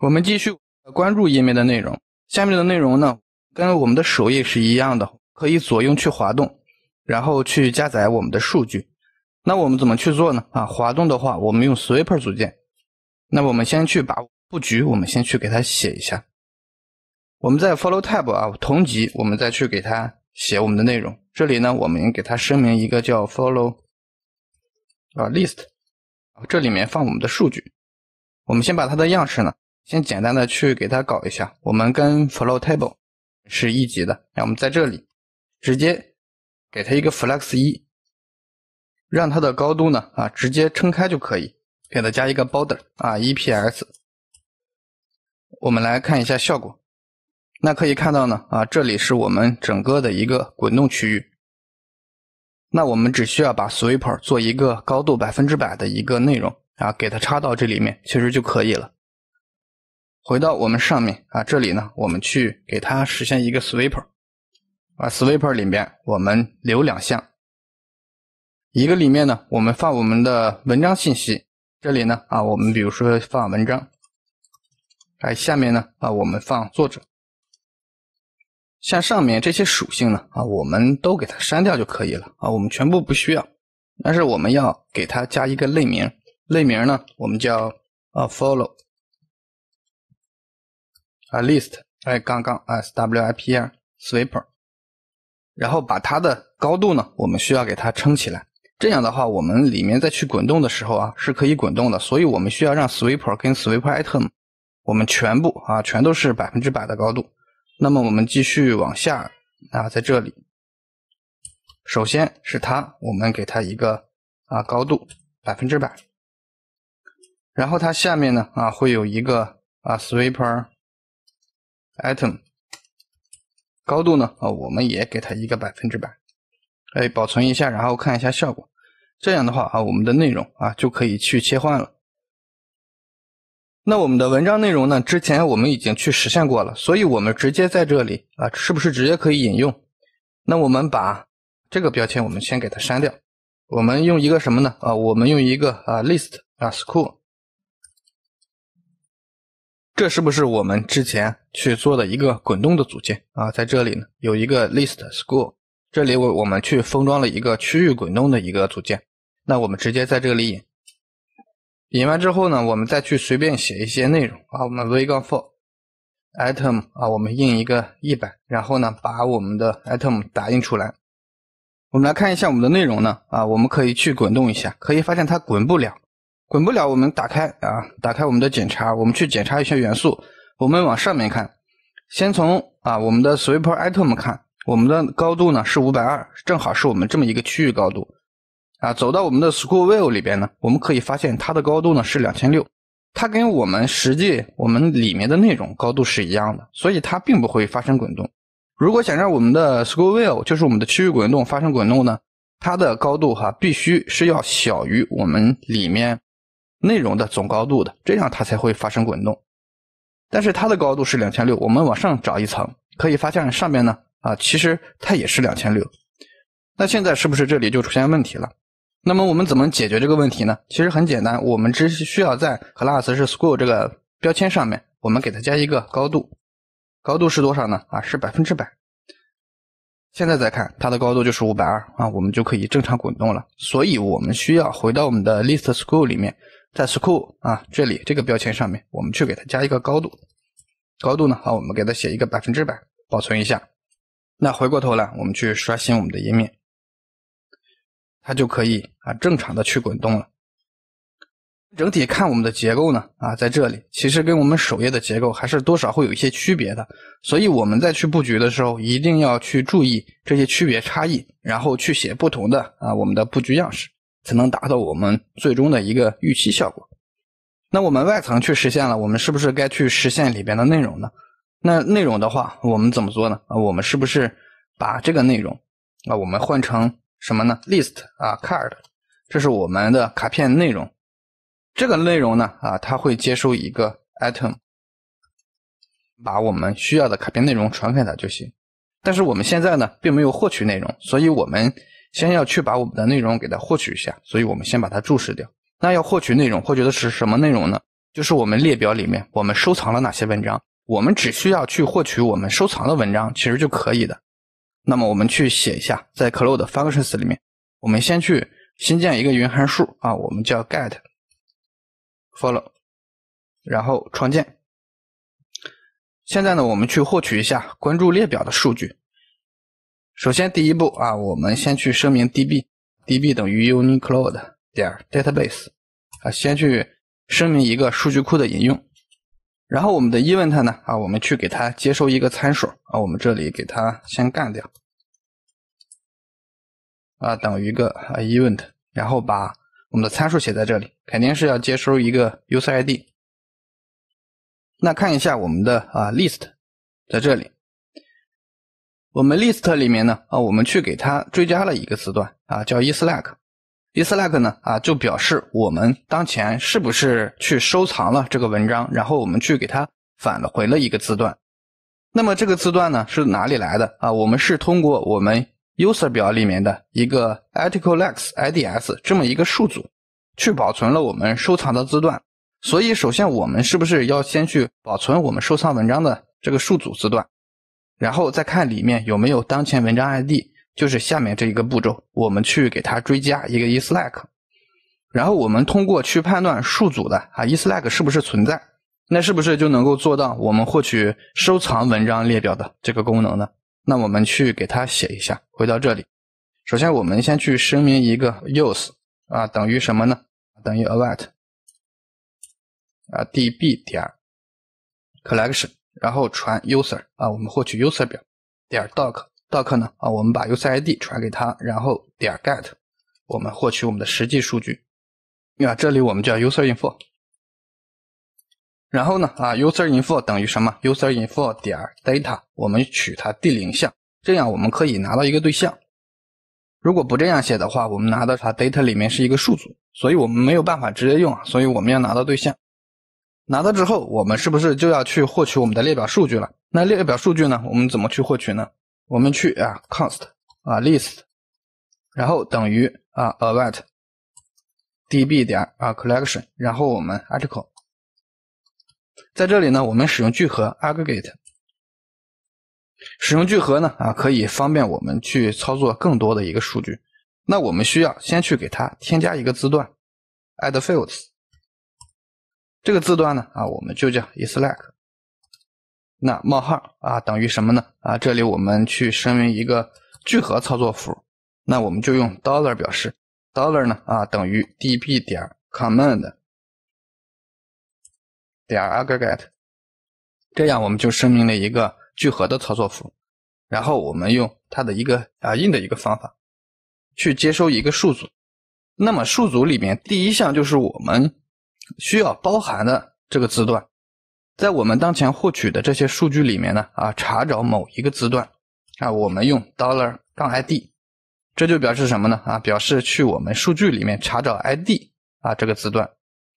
我们继续关注页面的内容。下面的内容呢，跟我们的首页是一样的，可以左右去滑动，然后去加载我们的数据。那我们怎么去做呢？啊，滑动的话，我们用 s w e p e r 组件。那我们先去把布局，我们先去给它写一下。我们在 follow tab 啊同级，我们再去给它写我们的内容。这里呢，我们给它声明一个叫 follow 啊 list，这里面放我们的数据。我们先把它的样式呢。先简单的去给它搞一下，我们跟 flow table 是一级的，那我们在这里直接给它一个 flex 一，让它的高度呢啊直接撑开就可以，给它加一个 border 啊，eps，我们来看一下效果，那可以看到呢啊，这里是我们整个的一个滚动区域，那我们只需要把 s w e p e r 做一个高度百分之百的一个内容啊，给它插到这里面，其实就可以了。回到我们上面啊，这里呢，我们去给它实现一个 s w e e p e r 啊 s w e e p e r 里面我们留两项，一个里面呢，我们放我们的文章信息，这里呢啊，我们比如说放文章，哎，下面呢啊，我们放作者，像上面这些属性呢啊，我们都给它删掉就可以了啊，我们全部不需要，但是我们要给它加一个类名，类名呢，我们叫啊 follow。啊，list 哎，刚刚啊，swiper s w e e p e r 然后把它的高度呢，我们需要给它撑起来。这样的话，我们里面再去滚动的时候啊，是可以滚动的。所以我们需要让 s w e e p e r 跟 s w e p e r item，我们全部啊，全都是百分之百的高度。那么我们继续往下啊，在这里，首先是它，我们给它一个啊高度百分之百。然后它下面呢啊，会有一个啊 s w e e p e r item，高度呢？啊，我们也给它一个百分之百。哎，保存一下，然后看一下效果。这样的话啊，我们的内容啊就可以去切换了。那我们的文章内容呢？之前我们已经去实现过了，所以我们直接在这里啊，是不是直接可以引用？那我们把这个标签我们先给它删掉。我们用一个什么呢？啊，我们用一个啊 list 啊 school。这是不是我们之前去做的一个滚动的组件啊？在这里呢有一个 list school，这里我我们去封装了一个区域滚动的一个组件。那我们直接在这里引，引完之后呢，我们再去随便写一些内容啊。我们 v- 杠 for item 啊，我们印一个一百，然后呢把我们的 item 打印出来。我们来看一下我们的内容呢啊，我们可以去滚动一下，可以发现它滚不了。滚不了，我们打开啊，打开我们的检查，我们去检查一下元素。我们往上面看，先从啊我们的 s w e p e r Item 看，我们的高度呢是五百二，正好是我们这么一个区域高度。啊，走到我们的 s c h o o l View 里边呢，我们可以发现它的高度呢是两千六，它跟我们实际我们里面的内容高度是一样的，所以它并不会发生滚动。如果想让我们的 s c h o o l View 就是我们的区域滚动发生滚动呢，它的高度哈必须是要小于我们里面。内容的总高度的，这样它才会发生滚动。但是它的高度是两千六，我们往上找一层，可以发现上面呢，啊，其实它也是两千六。那现在是不是这里就出现问题了？那么我们怎么解决这个问题呢？其实很简单，我们只需要在 class 是 school 这个标签上面，我们给它加一个高度，高度是多少呢？啊，是百分之百。现在再看它的高度就是五百二啊，我们就可以正常滚动了。所以我们需要回到我们的 list school 里面。在 school 啊，这里这个标签上面，我们去给它加一个高度，高度呢好，我们给它写一个百分之百，保存一下。那回过头来，我们去刷新我们的页面，它就可以啊正常的去滚动了。整体看我们的结构呢啊，在这里其实跟我们首页的结构还是多少会有一些区别的，所以我们在去布局的时候，一定要去注意这些区别差异，然后去写不同的啊我们的布局样式。才能达到我们最终的一个预期效果。那我们外层去实现了，我们是不是该去实现里边的内容呢？那内容的话，我们怎么做呢？啊，我们是不是把这个内容啊，我们换成什么呢？List 啊，Card，这是我们的卡片内容。这个内容呢啊，它会接收一个 Item，把我们需要的卡片内容传给他就行。但是我们现在呢，并没有获取内容，所以我们。先要去把我们的内容给它获取一下，所以我们先把它注释掉。那要获取内容，获取的是什么内容呢？就是我们列表里面我们收藏了哪些文章，我们只需要去获取我们收藏的文章，其实就可以的。那么我们去写一下，在 Cloud Functions 里面，我们先去新建一个云函数啊，我们叫 Get Follow，然后创建。现在呢，我们去获取一下关注列表的数据。首先，第一步啊，我们先去声明 db，db 等于 u n i q cloud 点 database 啊，先去声明一个数据库的引用。然后我们的 event 呢啊，我们去给它接收一个参数啊，我们这里给它先干掉啊，等于一个 event，然后把我们的参数写在这里，肯定是要接收一个 user id。那看一下我们的啊 list 在这里。我们 list 里面呢，啊，我们去给它追加了一个字段啊，叫 islike，islike 呢，啊，就表示我们当前是不是去收藏了这个文章，然后我们去给它返回了一个字段。那么这个字段呢是哪里来的啊？我们是通过我们 user 表里面的一个 article l k e s ids 这么一个数组去保存了我们收藏的字段。所以首先我们是不是要先去保存我们收藏文章的这个数组字段？然后再看里面有没有当前文章 ID，就是下面这一个步骤，我们去给它追加一个 e s l c k 然后我们通过去判断数组的啊 e s l c k 是不是存在，那是不是就能够做到我们获取收藏文章列表的这个功能呢？那我们去给它写一下，回到这里，首先我们先去声明一个 use 啊等于什么呢？等于 a w a i t 啊 db 点 collection。然后传 user 啊，我们获取 user 表点 doc，doc 呢啊，我们把 user ID 传给他，然后点 get，我们获取我们的实际数据啊，这里我们叫 user info。然后呢啊，user info 等于什么？user info 点 data，我们取它第零项，这样我们可以拿到一个对象。如果不这样写的话，我们拿到它 data 里面是一个数组，所以我们没有办法直接用，啊，所以我们要拿到对象。拿到之后，我们是不是就要去获取我们的列表数据了？那列表数据呢？我们怎么去获取呢？我们去啊，const 啊，list，然后等于啊 a w e i t d b 点啊，collection，然后我们 article。在这里呢，我们使用聚合 aggregate，使用聚合呢啊，可以方便我们去操作更多的一个数据。那我们需要先去给它添加一个字段，add fields。这个字段呢啊，我们就叫 is like。那冒号啊等于什么呢啊？这里我们去声明一个聚合操作符，那我们就用 dollar 表示。dollar 呢啊等于 db 点 command 点 aggregate，这样我们就声明了一个聚合的操作符。然后我们用它的一个啊 in 的一个方法，去接收一个数组。那么数组里面第一项就是我们。需要包含的这个字段，在我们当前获取的这些数据里面呢，啊，查找某一个字段，啊，我们用 dollar 杠 id，这就表示什么呢？啊，表示去我们数据里面查找 id 啊这个字段，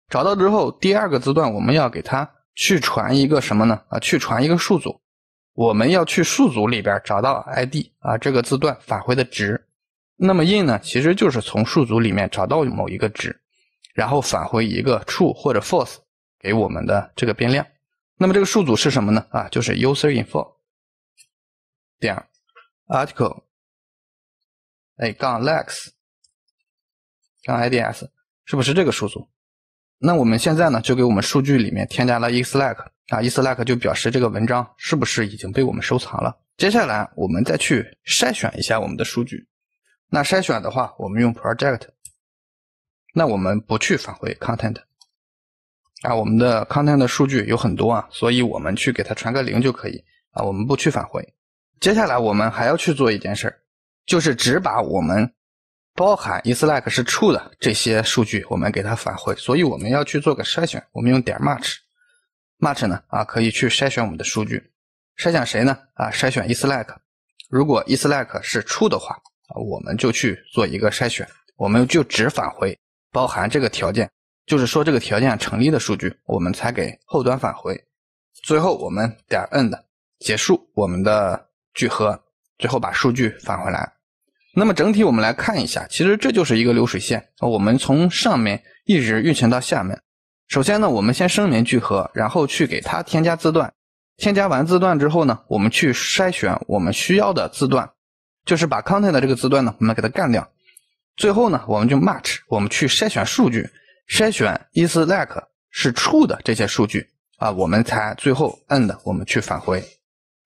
找到之后，第二个字段我们要给它去传一个什么呢？啊，去传一个数组，我们要去数组里边找到 id 啊这个字段返回的值，那么 in 呢，其实就是从数组里面找到某一个值。然后返回一个 true 或者 false 给我们的这个变量。那么这个数组是什么呢？啊，就是 user info 点 article a 杠 likes 杠 ids 是不是这个数组？那我们现在呢就给我们数据里面添加了 is like 啊，is like 就表示这个文章是不是已经被我们收藏了？接下来我们再去筛选一下我们的数据。那筛选的话，我们用 project。那我们不去返回 content 啊，我们的 content 的数据有很多啊，所以我们去给它传个零就可以啊，我们不去返回。接下来我们还要去做一件事儿，就是只把我们包含 is like 是 true 的这些数据，我们给它返回。所以我们要去做个筛选，我们用点 match，match 呢啊可以去筛选我们的数据，筛选谁呢啊筛选 is like，如果 is like 是 true 的话啊我们就去做一个筛选，我们就只返回。包含这个条件，就是说这个条件成立的数据，我们才给后端返回。最后我们点 end 结束我们的聚合，最后把数据返回来。那么整体我们来看一下，其实这就是一个流水线，我们从上面一直运行到下面。首先呢，我们先声明聚合，然后去给它添加字段。添加完字段之后呢，我们去筛选我们需要的字段，就是把 content 的这个字段呢，我们给它干掉。最后呢，我们就 match，我们去筛选数据，筛选 is like 是 true 的这些数据啊，我们才最后 end，我们去返回，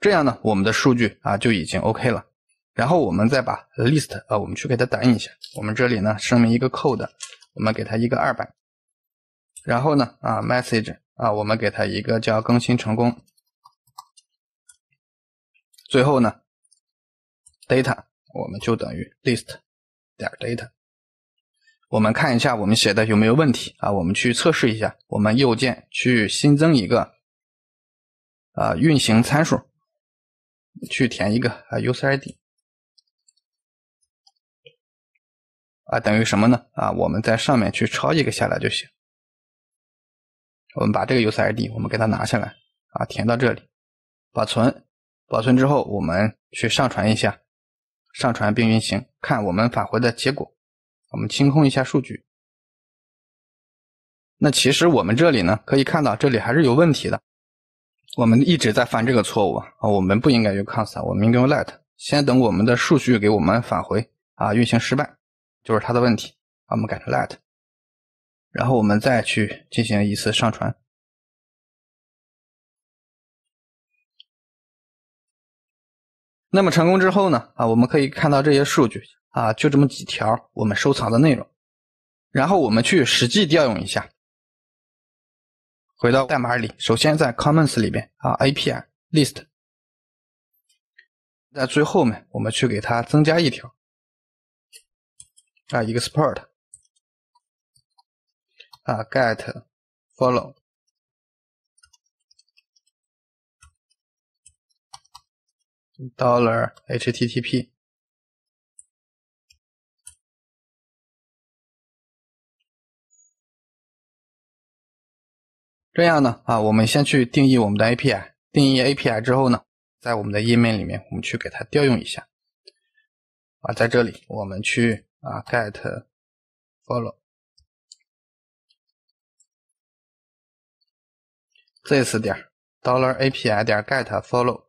这样呢，我们的数据啊就已经 OK 了。然后我们再把 list 啊，我们去给它打印一下。我们这里呢声明一个 code，我们给它一个二百。然后呢啊 message 啊，我们给它一个叫更新成功。最后呢，data 我们就等于 list。点 data，我们看一下我们写的有没有问题啊？我们去测试一下。我们右键去新增一个，啊运行参数，去填一个啊，user id，啊等于什么呢？啊，我们在上面去抄一个下来就行。我们把这个 user id，我们给它拿下来啊，填到这里，保存，保存之后我们去上传一下。上传并运行，看我们返回的结果。我们清空一下数据。那其实我们这里呢，可以看到这里还是有问题的。我们一直在犯这个错误啊，我们不应该用 const，我们应该用 let。先等我们的数据给我们返回啊，运行失败，就是它的问题。我们改成 let，然后我们再去进行一次上传。那么成功之后呢？啊，我们可以看到这些数据啊，就这么几条我们收藏的内容。然后我们去实际调用一下。回到代码里，首先在 comments 里边啊，api list，在最后面我们去给它增加一条啊，export 啊，get follow。Dollar HTTP，这样呢？啊，我们先去定义我们的 API。定义 API 之后呢，在我们的页面里面，我们去给它调用一下。啊，在这里我们去啊，get follow this 点 dollar API 点 get follow。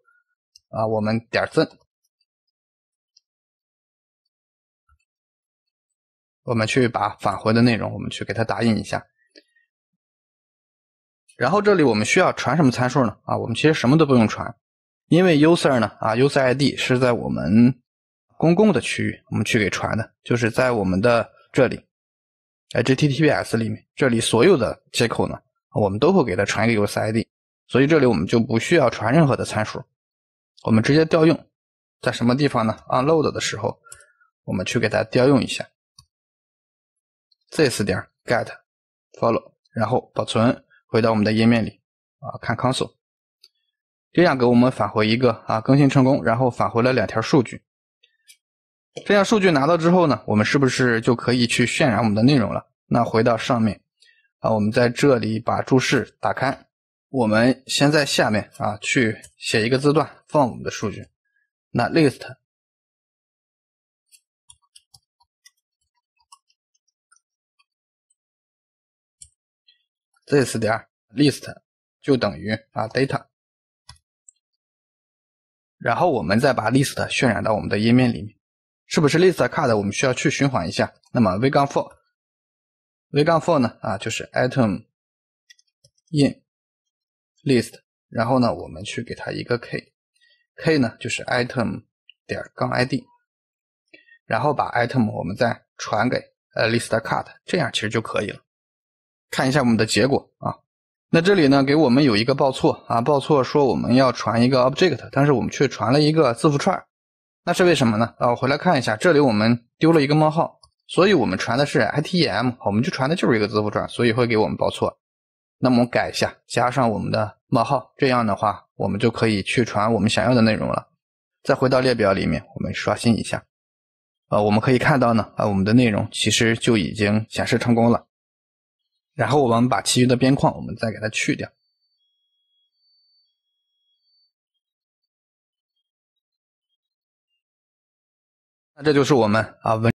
啊，我们点赞，我们去把返回的内容，我们去给它打印一下。然后这里我们需要传什么参数呢？啊，我们其实什么都不用传，因为 user 呢，啊，user ID 是在我们公共的区域，我们去给传的，就是在我们的这里，HTTPs 里面，这里所有的接口呢，我们都会给它传一个 user ID，所以这里我们就不需要传任何的参数。我们直接调用，在什么地方呢？unload 的时候，我们去给它调用一下 this 点 get follow，然后保存，回到我们的页面里啊，看 console，这样给我们返回一个啊更新成功，然后返回了两条数据。这样数据拿到之后呢，我们是不是就可以去渲染我们的内容了？那回到上面啊，我们在这里把注释打开。我们先在下面啊，去写一个字段放我们的数据，那 list，this 点 list 就等于啊 data，然后我们再把 list 渲染到我们的页面里面，是不是 list card 我们需要去循环一下？那么 v 杠 for，v 杠 for 呢啊就是 item in。list，然后呢，我们去给它一个 k，k 呢就是 item 点杠 id，然后把 item 我们再传给呃 list cut，这样其实就可以了。看一下我们的结果啊，那这里呢给我们有一个报错啊，报错说我们要传一个 object，但是我们却传了一个字符串，那是为什么呢？啊，回来看一下，这里我们丢了一个冒号，所以我们传的是 item，我们就传的就是一个字符串，所以会给我们报错。那么我们改一下，加上我们的冒号，这样的话，我们就可以去传我们想要的内容了。再回到列表里面，我们刷新一下，呃，我们可以看到呢，啊，我们的内容其实就已经显示成功了。然后我们把其余的边框，我们再给它去掉。那这就是我们啊文。